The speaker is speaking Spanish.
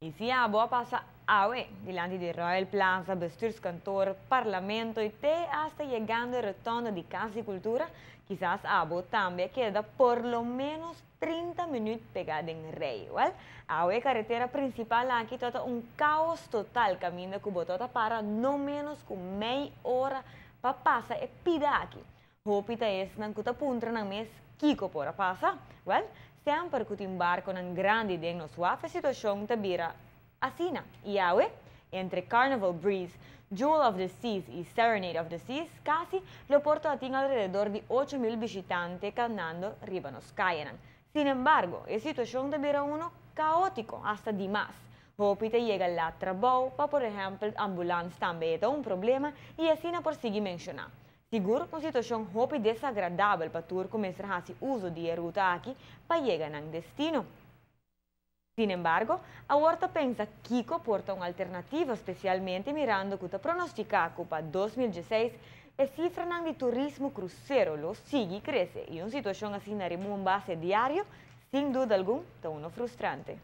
Y si a Siabo pasa AWE, delante de Royal Plaza, Cantor, Parlamento y te hasta llegando el retorno de Casi Cultura, quizás a Abo también queda por lo menos 30 minutos pegada en Rey. ¿vale? AWE carretera principal aquí todo un caos total camino que todo para no menos que media hora para pasar y pida aquí. Hopita es nankuta puntra es mes kiko por pasa, ¿vale? stiamo per cutimbar con un grande degno sua situazione te bira asina, iawe, entre Carnival Breeze, Jewel of the Seas y Serenade of the Seas, casi lo porto a ti alrededor de 8.000 visitantes de Ribano Skyenan. Sin embargo, es situación de uno caótico hasta de más. Hopite llega la trabou, pa por ejemplo ambulance también es un problema y así no por seguir mencionando. Sigur constituisce un hobby desagradável para turco, mientras hace uso de ruta aquí para llegar al destino. Sin embargo, a Horta pensa Kiko porta una alternativa, especialmente che que pronostica que para 2016 e cifra di turismo crucero lo sigue crece y una situazione así en Rimón base diario, sin duda alguna, uno frustrante.